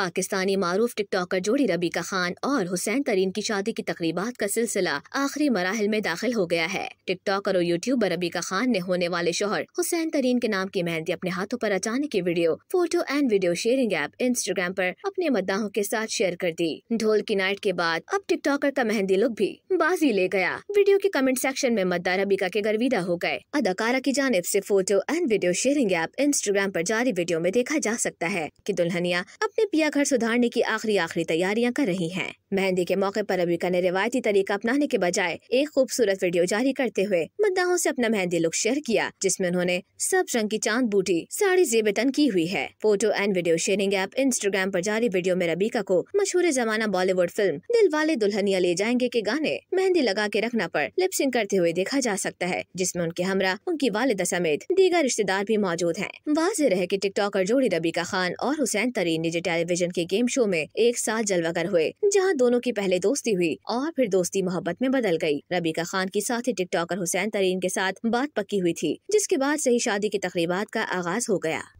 पाकिस्तानी मारूफ TikToker जोड़ी रबीका खान और हुसैन तरीन की शादी की तकरीबा का सिलसिला आखिरी मराहल में दाखिल हो गया है टिकटॉकर और यूट्यूबर रबीका खान ने होने वाले शोहर हुसैन तरीन के नाम की मेहंदी अपने हाथों पर अचानक की video photo and video sharing app Instagram पर अपने मद्दाहों के साथ शेयर कर दी ढोल की नाइट के बाद अब टिकटॉकर का मेहंदी लुक भी बाजी ले गया वीडियो के कमेंट सेक्शन में मतदार रबिका के घर विदा हो गए अदाकारा की जानब ऐसी photo and video sharing app Instagram आरोप जारी वीडियो में देखा जा सकता है की दुल्हनिया अपने पिया घर सुधारने की आखिरी आखिरी तैयारियाँ कर रही है मेहंदी के मौके पर अमीका ने रिवायती तरीका अपनाने के बजाय एक खूबसूरत वीडियो जारी करते हुए मद्दाहों से अपना मेहंदी लुक शेयर किया जिसमें उन्होंने सब रंग की चांद बूटी साड़ी जेबेतन की हुई है photo and video sharing app Instagram पर जारी वीडियो में रबीका को मशहूर जमाना बॉलीवुड फिल्म दिल वाले दुल्हनिया ले जाएंगे के गाने मेहंदी लगा के रखना पर लिपसिंग करते हुए देखा जा सकता है जिसमे उनके हमरा उनकी वालदा समेत दीगर रिश्तेदार भी मौजूद है वाज रहे की टिकटॉकर जोड़ी रबीका खान और हुसैन तरीन निजी टेलीविजन के गेम शो में एक साथ जलवागर हुए जहाँ दोनों की पहले दोस्ती हुई और फिर दोस्ती मोहब्बत में बदल गई रबीका खान की साथी टिकटॉकर हुसैन तरीन के साथ बात पक्की हुई थी जिसके बाद से ही शादी की तकरीबा का आगाज हो गया